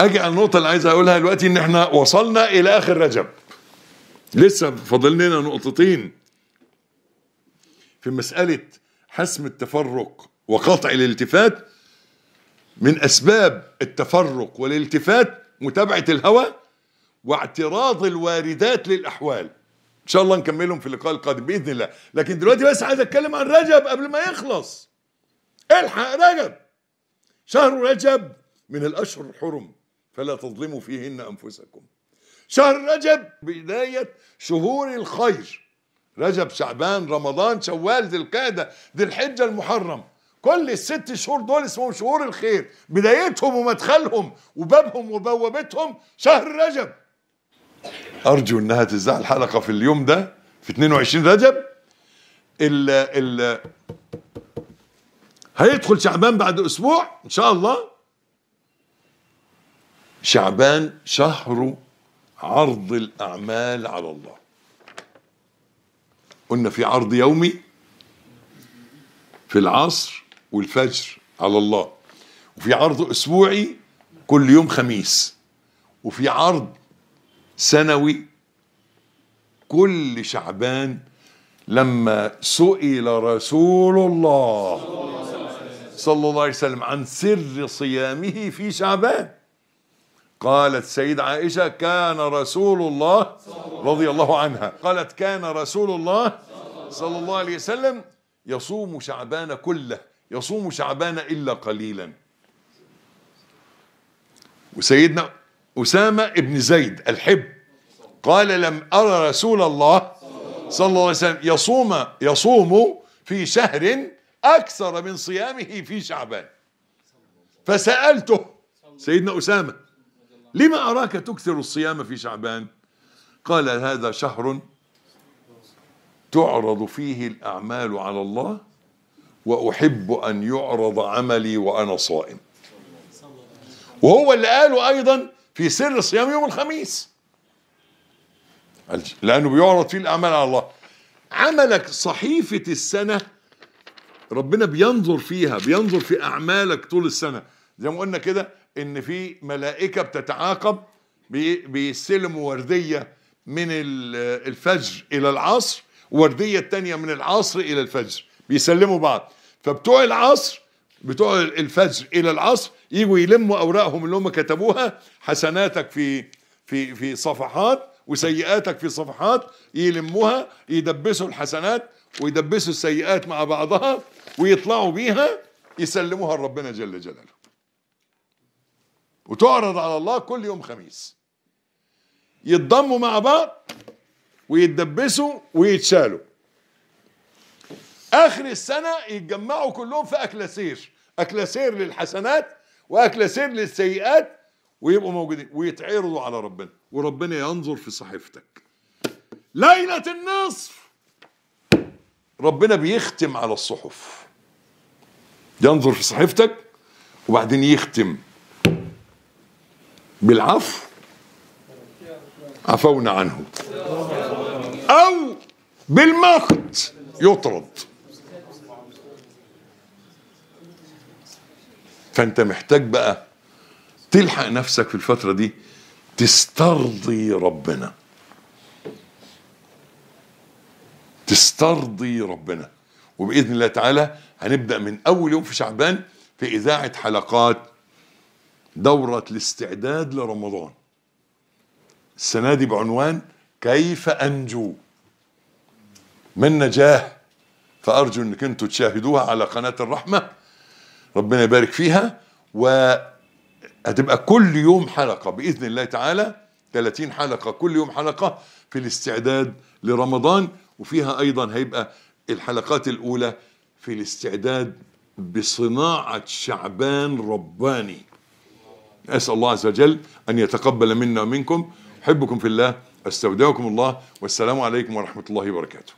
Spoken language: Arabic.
اجي على النقطه اللي عايز اقولها دلوقتي ان احنا وصلنا الى اخر رجب لسه فاضل لنا نقطتين في مساله حسم التفرق وقطع الالتفات من اسباب التفرق والالتفات متابعه الهوى واعتراض الواردات للاحوال ان شاء الله نكملهم في اللقاء القادم باذن الله لكن دلوقتي بس عايز اتكلم عن رجب قبل ما يخلص الحق رجب شهر رجب من الاشهر الحرم فلا تظلموا فيهن أنفسكم شهر رجب بداية شهور الخير رجب شعبان رمضان شوال ذي القعدة ذي الحجة المحرم كل الست شهور دول اسمهم شهور الخير بدايتهم ومدخلهم وبابهم وبوابتهم شهر رجب أرجو أنها تذاع الحلقة في اليوم ده في 22 رجب ال ال هيدخل شعبان بعد أسبوع إن شاء الله شعبان شهر عرض الأعمال على الله قلنا في عرض يومي في العصر والفجر على الله وفي عرض أسبوعي كل يوم خميس وفي عرض سنوي كل شعبان لما سئل رسول الله صلى الله عليه وسلم عن سر صيامه في شعبان قالت سيد عائشة كان رسول الله رضي الله عنها قالت كان رسول الله صلى الله عليه وسلم يصوم شعبان كله يصوم شعبان إلا قليلا وسيدنا أسامة ابن زيد الحب قال لم أرى رسول الله صلى الله عليه وسلم يصوم يصوم في شهر أكثر من صيامه في شعبان فسألته سيدنا أسامة لما أراك تكثر الصيام في شعبان قال هذا شهر تعرض فيه الأعمال على الله وأحب أن يعرض عملي وأنا صائم وهو اللي قاله أيضا في سر صيام يوم الخميس لأنه بيعرض فيه الأعمال على الله عملك صحيفة السنة ربنا بينظر فيها بينظر في أعمالك طول السنة زي ما قلنا كده ان في ملائكه بتتعاقب بيستلموا ورديه من الفجر الى العصر ورديه تانية من العصر الى الفجر بيسلموا بعض فبتوع العصر بتوع الفجر الى العصر يجوا يلموا اوراقهم اللي هم كتبوها حسناتك في في في صفحات وسيئاتك في صفحات يلموها يدبسوا الحسنات ويدبسوا السيئات مع بعضها ويطلعوا بيها يسلموها لربنا جل جلاله وتعرض على الله كل يوم خميس يتضموا مع بعض ويتدبسوا ويتشالوا اخر السنه يتجمعوا كلهم في سير اكل سير للحسنات سير للسيئات ويبقوا موجودين ويتعرضوا على ربنا وربنا ينظر في صحيفتك ليله النصف ربنا بيختم على الصحف ينظر في صحيفتك وبعدين يختم بالعفو عفونا عنه أو بالمقت يطرد فأنت محتاج بقى تلحق نفسك في الفترة دي تسترضي ربنا تسترضي ربنا وبإذن الله تعالى هنبدأ من أول يوم في شعبان في إذاعة حلقات دورة الاستعداد لرمضان السنة دي بعنوان كيف أنجو من نجاه فأرجو أنك أنتوا تشاهدوها على قناة الرحمة ربنا يبارك فيها وهتبقى كل يوم حلقة بإذن الله تعالى 30 حلقة كل يوم حلقة في الاستعداد لرمضان وفيها أيضا هيبقى الحلقات الأولى في الاستعداد بصناعة شعبان رباني أسأل الله عز وجل أن يتقبل منا ومنكم أحبكم في الله أستودعكم الله والسلام عليكم ورحمة الله وبركاته